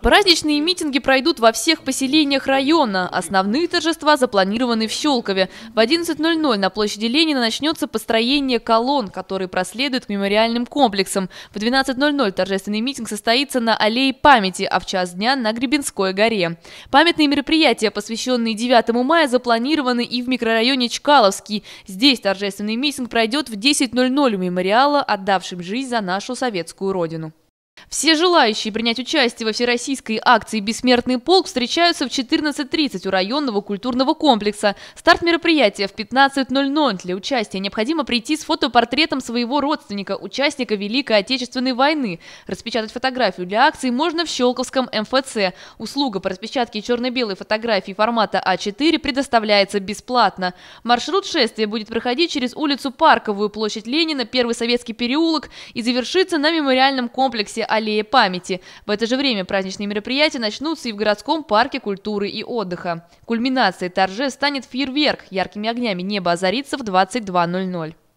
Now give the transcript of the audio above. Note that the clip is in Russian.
Праздничные митинги пройдут во всех поселениях района. Основные торжества запланированы в Щелкове. В 11.00 на площади Ленина начнется построение колонн, которые проследуют к мемориальным комплексам. В 12.00 торжественный митинг состоится на Аллее памяти, а в час дня на Гребенской горе. Памятные мероприятия, посвященные 9 мая, запланированы и в микрорайоне Чкаловский. Здесь торжественный митинг пройдет в 10.00 у мемориала, отдавшим жизнь за нашу советскую родину. Все желающие принять участие во всероссийской акции «Бессмертный полк» встречаются в 14.30 у районного культурного комплекса. Старт мероприятия в 15.00. Для участия необходимо прийти с фотопортретом своего родственника, участника Великой Отечественной войны. Распечатать фотографию для акции можно в Щелковском МФЦ. Услуга по распечатке черно-белой фотографии формата А4 предоставляется бесплатно. Маршрут шествия будет проходить через улицу Парковую, площадь Ленина, Первый Советский переулок и завершится на мемориальном комплексе Аллея памяти. В это же время праздничные мероприятия начнутся и в городском парке культуры и отдыха. Кульминацией торжеств станет фейерверк. Яркими огнями небо озарится в 22.00.